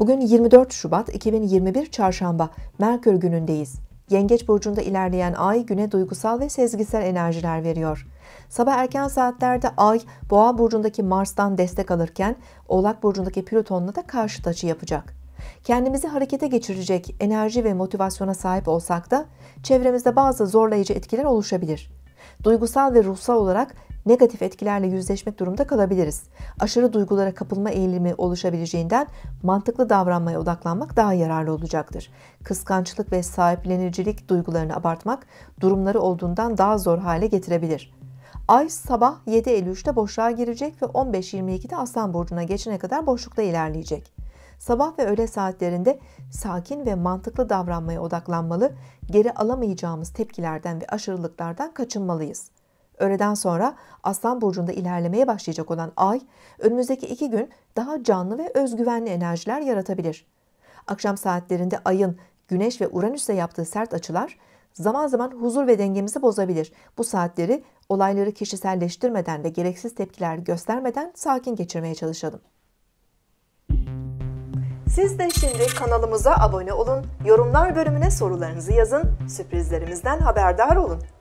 Bugün 24 Şubat 2021 Çarşamba Merkür günündeyiz. Yengeç burcunda ilerleyen ay güne duygusal ve sezgisel enerjiler veriyor. Sabah erken saatlerde ay Boğa burcundaki Mars'tan destek alırken Oğlak burcundaki Plüton'la da karşıt açı yapacak. Kendimizi harekete geçirecek enerji ve motivasyona sahip olsak da çevremizde bazı zorlayıcı etkiler oluşabilir. Duygusal ve ruhsal olarak negatif etkilerle yüzleşmek durumda kalabiliriz. Aşırı duygulara kapılma eğilimi oluşabileceğinden mantıklı davranmaya odaklanmak daha yararlı olacaktır. Kıskançlık ve sahiplenicilik duygularını abartmak durumları olduğundan daha zor hale getirebilir. Ay sabah 7.53'te boşluğa girecek ve 15.22'de Aslan Burcu'na geçene kadar boşlukta ilerleyecek. Sabah ve öğle saatlerinde sakin ve mantıklı davranmaya odaklanmalı, geri alamayacağımız tepkilerden ve aşırılıklardan kaçınmalıyız. Öğleden sonra Aslan Burcu'nda ilerlemeye başlayacak olan ay önümüzdeki iki gün daha canlı ve özgüvenli enerjiler yaratabilir. Akşam saatlerinde ayın Güneş ve Uranüs'le yaptığı sert açılar zaman zaman huzur ve dengemizi bozabilir. Bu saatleri olayları kişiselleştirmeden ve gereksiz tepkiler göstermeden sakin geçirmeye çalışalım. Siz de şimdi kanalımıza abone olun, yorumlar bölümüne sorularınızı yazın, sürprizlerimizden haberdar olun.